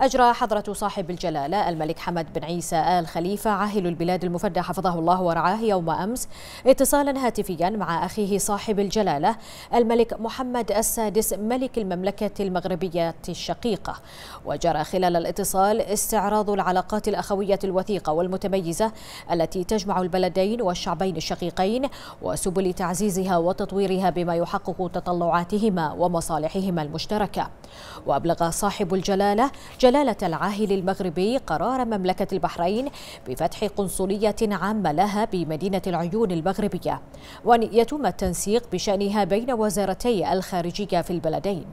أجرى حضرة صاحب الجلالة الملك حمد بن عيسى آل خليفة عاهل البلاد المفدى حفظه الله ورعاه يوم أمس اتصالا هاتفيا مع أخيه صاحب الجلالة الملك محمد السادس ملك المملكة المغربية الشقيقة وجرى خلال الاتصال استعراض العلاقات الأخوية الوثيقة والمتميزة التي تجمع البلدين والشعبين الشقيقين وسبل تعزيزها وتطويرها بما يحقق تطلعاتهما ومصالحهما المشتركة وأبلغ صاحب الجلالة جلالة العاهل المغربي قرار مملكة البحرين بفتح قنصلية عامة لها بمدينة العيون المغربية وأن يتم التنسيق بشأنها بين وزارتي الخارجية في البلدين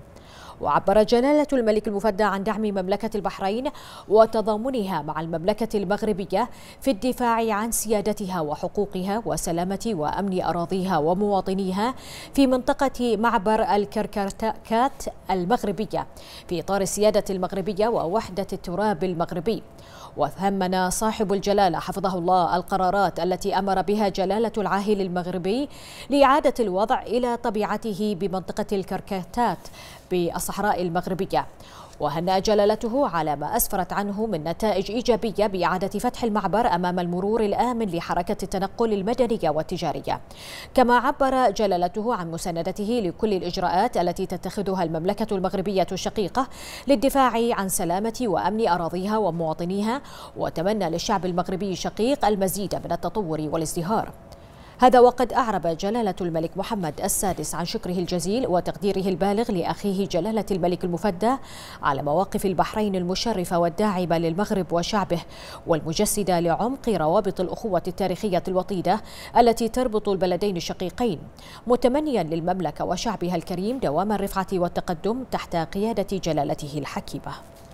وعبر جلالة الملك المفدى عن دعم مملكة البحرين وتضامنها مع المملكة المغربية في الدفاع عن سيادتها وحقوقها وسلامة وأمن أراضيها ومواطنيها في منطقة معبر الكركركات المغربية في إطار السيادة المغربية ووحدة التراب المغربي وثمن صاحب الجلالة حفظه الله القرارات التي أمر بها جلالة العاهل المغربي لإعادة الوضع إلى طبيعته بمنطقة الكركاتات بأصعب الصحراء المغربية وهنأ جلالته على ما أسفرت عنه من نتائج إيجابية بإعادة فتح المعبر أمام المرور الآمن لحركة التنقل المدنية والتجارية كما عبر جلالته عن مساندته لكل الإجراءات التي تتخذها المملكة المغربية الشقيقة للدفاع عن سلامة وأمن أراضيها ومواطنيها وتمنى للشعب المغربي الشقيق المزيد من التطور والازدهار هذا وقد أعرب جلالة الملك محمد السادس عن شكره الجزيل وتقديره البالغ لأخيه جلالة الملك المفدى على مواقف البحرين المشرفة والداعمة للمغرب وشعبه والمجسدة لعمق روابط الأخوة التاريخية الوطيدة التي تربط البلدين الشقيقين متمنيا للمملكة وشعبها الكريم دوام الرفعة والتقدم تحت قيادة جلالته الحكيمة